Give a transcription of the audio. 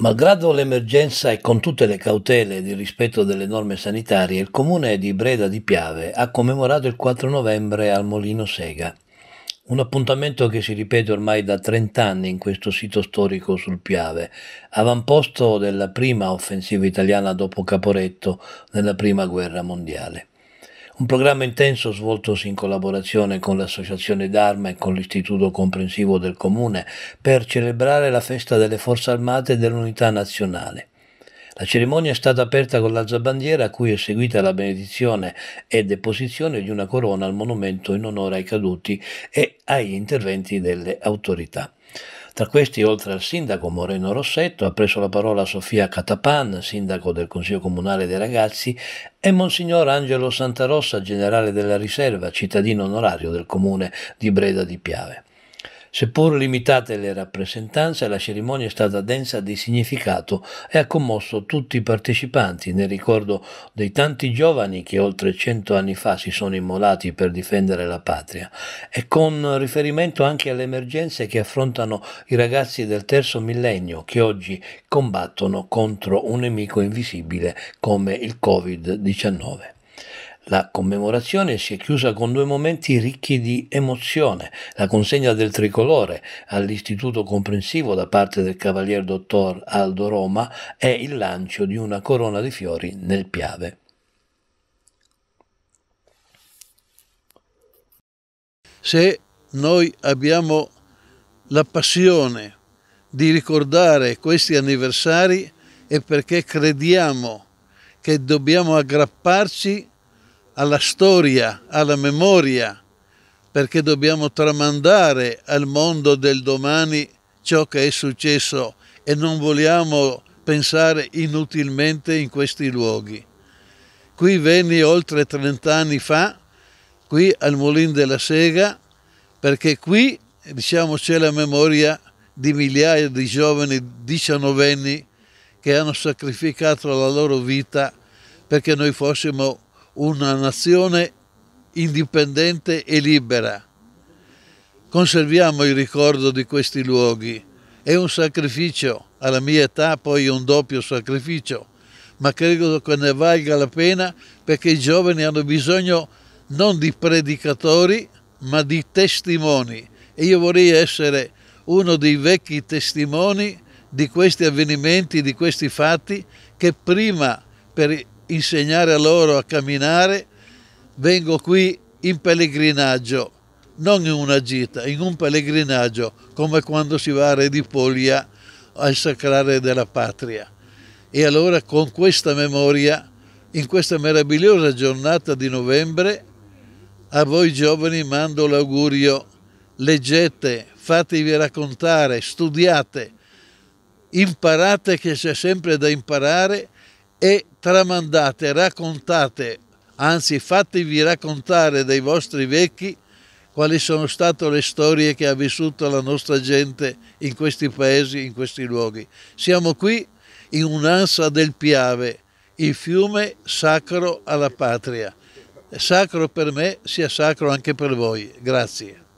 Malgrado l'emergenza e con tutte le cautele di rispetto delle norme sanitarie, il comune di Breda di Piave ha commemorato il 4 novembre al Molino Sega, un appuntamento che si ripete ormai da 30 anni in questo sito storico sul Piave, avamposto della prima offensiva italiana dopo Caporetto nella prima guerra mondiale. Un programma intenso svoltosi in collaborazione con l'Associazione d'Arma e con l'Istituto Comprensivo del Comune per celebrare la festa delle Forze Armate e dell'Unità Nazionale. La cerimonia è stata aperta con l'alzabandiera a cui è seguita la benedizione e deposizione di una corona al monumento in onore ai caduti e agli interventi delle autorità. Tra questi, oltre al sindaco Moreno Rossetto, ha preso la parola Sofia Catapan, sindaco del Consiglio Comunale dei Ragazzi, e Monsignor Angelo Santarossa, generale della riserva, cittadino onorario del comune di Breda di Piave. Seppur limitate le rappresentanze, la cerimonia è stata densa di significato e ha commosso tutti i partecipanti nel ricordo dei tanti giovani che oltre cento anni fa si sono immolati per difendere la patria e con riferimento anche alle emergenze che affrontano i ragazzi del terzo millennio che oggi combattono contro un nemico invisibile come il Covid-19. La commemorazione si è chiusa con due momenti ricchi di emozione, la consegna del tricolore all'Istituto Comprensivo da parte del cavalier dottor Aldo Roma e il lancio di una corona di fiori nel Piave. Se noi abbiamo la passione di ricordare questi anniversari è perché crediamo che dobbiamo aggrapparci alla storia, alla memoria, perché dobbiamo tramandare al mondo del domani ciò che è successo e non vogliamo pensare inutilmente in questi luoghi. Qui venni oltre 30 anni fa, qui al Molin della Sega, perché qui diciamo, c'è la memoria di migliaia di giovani diciannovenni che hanno sacrificato la loro vita perché noi fossimo una nazione indipendente e libera. Conserviamo il ricordo di questi luoghi. È un sacrificio, alla mia età poi un doppio sacrificio, ma credo che ne valga la pena perché i giovani hanno bisogno non di predicatori, ma di testimoni. E io vorrei essere uno dei vecchi testimoni di questi avvenimenti, di questi fatti, che prima per insegnare a loro a camminare, vengo qui in pellegrinaggio, non in una gita, in un pellegrinaggio, come quando si va a Re di Puglia al sacrare della patria. E allora con questa memoria, in questa meravigliosa giornata di novembre, a voi giovani mando l'augurio, leggete, fatevi raccontare, studiate, imparate che c'è sempre da imparare e tramandate, raccontate, anzi fatevi raccontare dai vostri vecchi quali sono state le storie che ha vissuto la nostra gente in questi paesi, in questi luoghi. Siamo qui in un'ansa del Piave, il fiume sacro alla patria. Sacro per me sia sacro anche per voi. Grazie.